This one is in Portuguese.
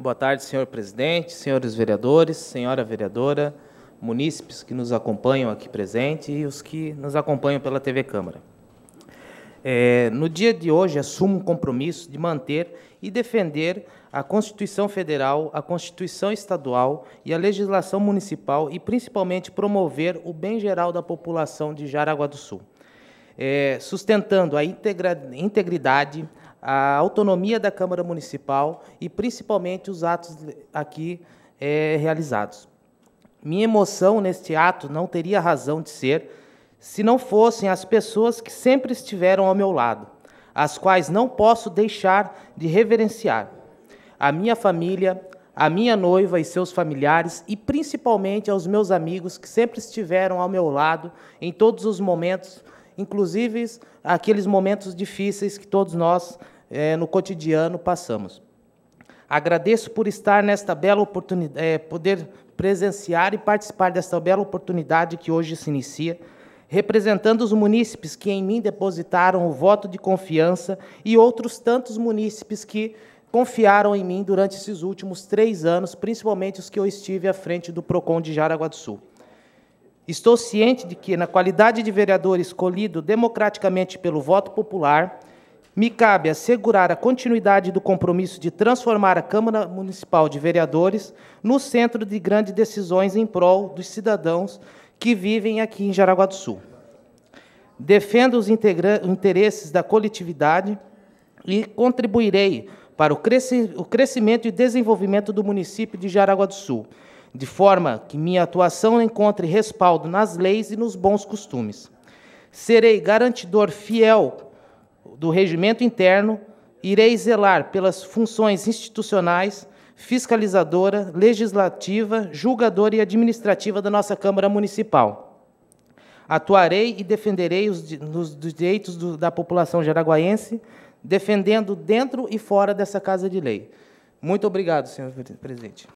Boa tarde, senhor presidente, senhores vereadores, senhora vereadora, munícipes que nos acompanham aqui presente e os que nos acompanham pela TV Câmara. É, no dia de hoje, assumo um compromisso de manter e defender a Constituição Federal, a Constituição Estadual e a legislação municipal e, principalmente, promover o bem geral da população de Jaraguá do Sul, é, sustentando a integridade, a autonomia da Câmara Municipal e, principalmente, os atos aqui é, realizados. Minha emoção neste ato não teria razão de ser se não fossem as pessoas que sempre estiveram ao meu lado, as quais não posso deixar de reverenciar. A minha família, a minha noiva e seus familiares e principalmente aos meus amigos que sempre estiveram ao meu lado em todos os momentos, inclusive aqueles momentos difíceis que todos nós é, no cotidiano passamos. Agradeço por estar nesta bela oportunidade, é, poder presenciar e participar desta bela oportunidade que hoje se inicia, representando os munícipes que em mim depositaram o voto de confiança e outros tantos munícipes que confiaram em mim durante esses últimos três anos, principalmente os que eu estive à frente do PROCON de Jaraguá do Sul. Estou ciente de que, na qualidade de vereador escolhido democraticamente pelo voto popular, me cabe assegurar a continuidade do compromisso de transformar a Câmara Municipal de Vereadores no centro de grandes decisões em prol dos cidadãos que vivem aqui em Jaraguá do Sul. Defendo os interesses da coletividade e contribuirei para o, o crescimento e desenvolvimento do município de Jaraguá do Sul, de forma que minha atuação encontre respaldo nas leis e nos bons costumes. Serei garantidor fiel do regimento interno, irei zelar pelas funções institucionais, fiscalizadora, legislativa, julgadora e administrativa da nossa Câmara Municipal. Atuarei e defenderei os, os direitos do, da população jaraguaiense, defendendo dentro e fora dessa Casa de Lei. Muito obrigado, senhor presidente.